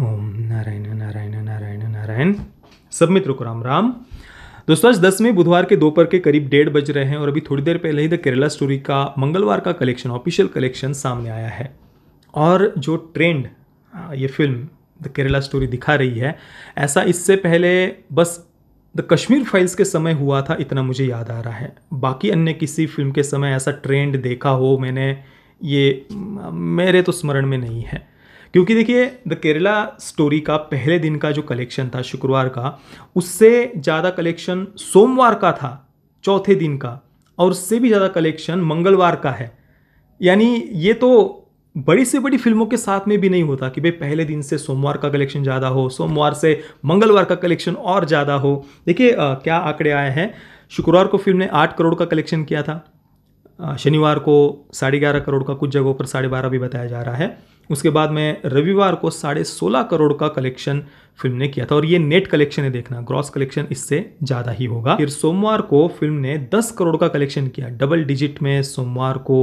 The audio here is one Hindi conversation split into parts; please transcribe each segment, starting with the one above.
ओम नारायण नारायण नारायण नारायण सब मित्रों को राम राम दोस्तों आज दसवीं बुधवार के दोपहर के करीब डेढ़ बज रहे हैं और अभी थोड़ी देर पहले ही द केरला स्टोरी का मंगलवार का कलेक्शन ऑफिशियल कलेक्शन सामने आया है और जो ट्रेंड ये फिल्म द केरला स्टोरी दिखा रही है ऐसा इससे पहले बस द कश्मीर फाइल्स के समय हुआ था इतना मुझे याद आ रहा है बाकी अन्य किसी फिल्म के समय ऐसा ट्रेंड देखा हो मैंने ये मेरे तो स्मरण में नहीं है क्योंकि देखिए द केरला स्टोरी का पहले दिन का जो कलेक्शन था शुक्रवार का उससे ज़्यादा कलेक्शन सोमवार का था चौथे दिन का और उससे भी ज़्यादा कलेक्शन मंगलवार का है यानी ये तो बड़ी से बड़ी फिल्मों के साथ में भी नहीं होता कि भाई पहले दिन से सोमवार का कलेक्शन ज़्यादा हो सोमवार से मंगलवार का कलेक्शन और ज़्यादा हो देखिए क्या आंकड़े आए हैं शुक्रवार को फिल्म ने आठ करोड़ का कलेक्शन किया था शनिवार को साढ़े ग्यारह करोड़ का कुछ जगहों पर साढ़े बारह भी बताया जा रहा है उसके बाद में रविवार को साढ़े सोलह करोड़ का कलेक्शन फिल्म ने किया था और ये नेट कलेक्शन है देखना ग्रॉस कलेक्शन इससे ज़्यादा ही होगा फिर सोमवार को फिल्म ने दस करोड़ का कलेक्शन किया डबल डिजिट में सोमवार को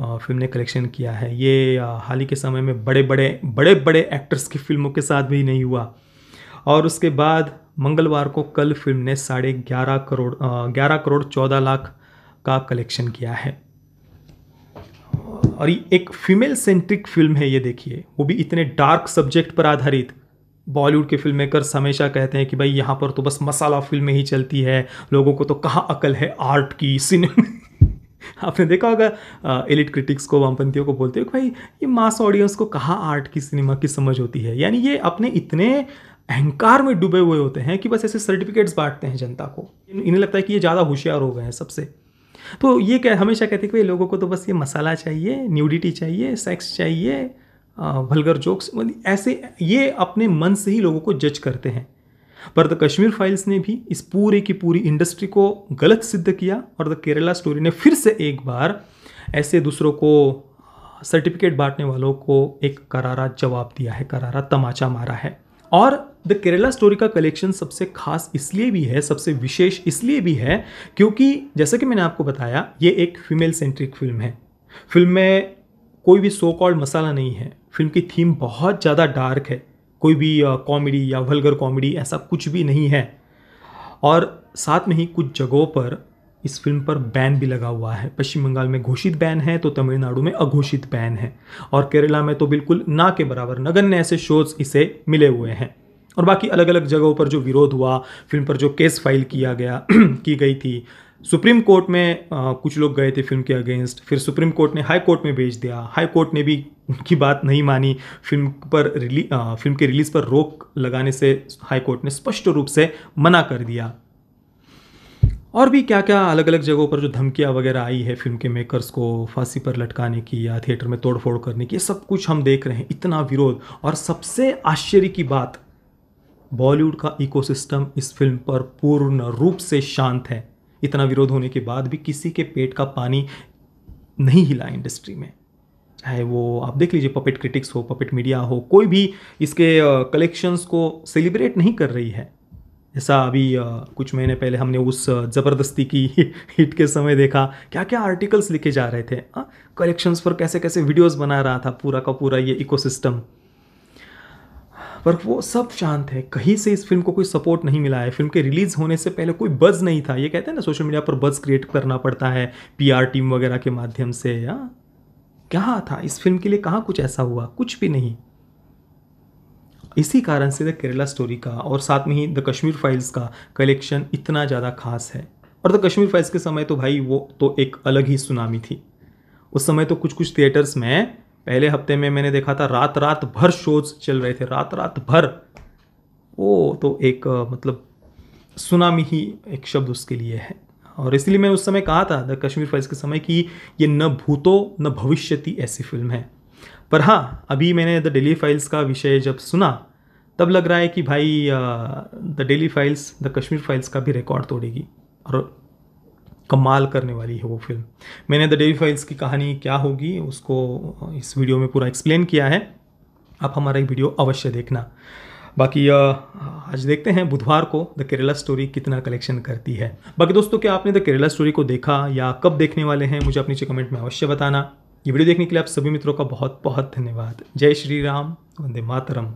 फिल्म ने कलेक्शन किया है ये हाल ही के समय में बड़े बड़े बड़े बड़े एक्टर्स की फिल्मों के साथ भी नहीं हुआ और उसके बाद मंगलवार को कल फिल्म ने साढ़े ग्यारह करोड़ ग्यारह करोड़ चौदह लाख का कलेक्शन किया है और ये एक फीमेल सेंट्रिक फिल्म है ये देखिए वो भी इतने डार्क सब्जेक्ट पर आधारित बॉलीवुड के फिल्म मेकर्स हमेशा कहते हैं कि भाई यहाँ पर तो बस मसाला फिल्में ही चलती है लोगों को तो कहाँ अकल है आर्ट की सिनेमा आपने देखा होगा एलिट क्रिटिक्स को वामपंथियों को बोलते हो कि भाई ये मास ऑडियंस को कहाँ आर्ट की सिनेमा की समझ होती है यानी ये अपने इतने अहंकार में डूबे हुए होते हैं कि बस ऐसे सर्टिफिकेट्स बांटते हैं जनता को इन्हें लगता है कि ये ज़्यादा होशियार हो गए हैं सबसे तो ये कह हमेशा कहते हैं कि लोगों को तो बस ये मसाला चाहिए न्यूडिटी चाहिए सेक्स चाहिए भलगर मतलब जोक्स ऐसे ये अपने मन से ही लोगों को जज करते हैं पर द कश्मीर फाइल्स ने भी इस पूरे की पूरी इंडस्ट्री को गलत सिद्ध किया और द केरला स्टोरी ने फिर से एक बार ऐसे दूसरों को सर्टिफिकेट बांटने वालों को एक करारा जवाब दिया है करारा तमाचा मारा है और द केरला स्टोरी का कलेक्शन सबसे खास इसलिए भी है सबसे विशेष इसलिए भी है क्योंकि जैसा कि मैंने आपको बताया ये एक फीमेल सेंट्रिक फिल्म है फिल्म में कोई भी सो कॉल्ड मसाला नहीं है फिल्म की थीम बहुत ज़्यादा डार्क है कोई भी कॉमेडी या वल्गर कॉमेडी ऐसा कुछ भी नहीं है और साथ में ही कुछ जगहों पर इस फिल्म पर बैन भी लगा हुआ है पश्चिम बंगाल में घोषित बैन है तो तमिलनाडु में अघोषित बैन है और केरला में तो बिल्कुल ना के बराबर नगण्य ऐसे शोज इसे मिले हुए हैं और बाकी अलग अलग जगहों पर जो विरोध हुआ फिल्म पर जो केस फाइल किया गया की गई थी सुप्रीम कोर्ट में आ, कुछ लोग गए थे फिल्म के अगेंस्ट फिर सुप्रीम कोर्ट ने हाई कोर्ट में भेज दिया हाई कोर्ट ने भी उनकी बात नहीं मानी फिल्म पर रिली आ, फिल्म के रिलीज पर रोक लगाने से हाई कोर्ट ने स्पष्ट रूप से मना कर दिया और भी क्या क्या अलग अलग जगहों पर जो धमकियाँ वगैरह आई है फिल्म के मेकर्स को फांसी पर लटकाने की या थिएटर में तोड़फोड़ करने की सब कुछ हम देख रहे हैं इतना विरोध और सबसे आश्चर्य की बात बॉलीवुड का इकोसिस्टम इस फिल्म पर पूर्ण रूप से शांत है इतना विरोध होने के बाद भी किसी के पेट का पानी नहीं हिला इंडस्ट्री में चाहे वो आप देख लीजिए पपेट क्रिटिक्स हो पपेट मीडिया हो कोई भी इसके कलेक्शंस को सेलिब्रेट नहीं कर रही है ऐसा अभी कुछ महीने पहले हमने उस ज़बरदस्ती की हिट के समय देखा क्या क्या आर्टिकल्स लिखे जा रहे थे कलेक्शंस हाँ? पर कैसे कैसे वीडियोस बना रहा था पूरा का पूरा ये इकोसिस्टम पर वो सब शांत है कहीं से इस फिल्म को कोई सपोर्ट नहीं मिला है फिल्म के रिलीज़ होने से पहले कोई बज़ नहीं था ये कहते हैं ना सोशल मीडिया पर बज़ क्रिएट करना पड़ता है पी टीम वगैरह के माध्यम से या कहाँ था इस फिल्म के लिए कहाँ कुछ ऐसा हुआ कुछ भी नहीं इसी कारण से द केरला स्टोरी का और साथ में ही द कश्मीर फाइल्स का कलेक्शन इतना ज़्यादा खास है और द कश्मीर फाइल्स के समय तो भाई वो तो एक अलग ही सुनामी थी उस समय तो कुछ कुछ थिएटर्स में पहले हफ्ते में मैंने देखा था रात रात भर शोज चल रहे थे रात रात भर वो तो एक मतलब सुनामी ही एक शब्द उसके लिए है और इसलिए मैंने उस समय कहा था द कश्मीर फाइल्स के समय कि ये न भूतो न भविष्यति ऐसी फिल्म है पर हाँ अभी मैंने द डेली फाइल्स का विषय जब सुना तब लग रहा है कि भाई the Delhi files the Kashmir files का भी रिकॉर्ड तोड़ेगी और कमाल करने वाली है वो फिल्म मैंने द डेवी फाइल्स की कहानी क्या होगी उसको इस वीडियो में पूरा एक्सप्लेन किया है आप हमारा ये वीडियो अवश्य देखना बाकी आज देखते हैं बुधवार को द केरला स्टोरी कितना कलेक्शन करती है बाकी दोस्तों क्या आपने द केरला स्टोरी को देखा या कब देखने वाले हैं मुझे अपने कमेंट में अवश्य बताना ये वीडियो देखने के लिए आप सभी मित्रों का बहुत बहुत धन्यवाद जय श्री राम वंदे मातरम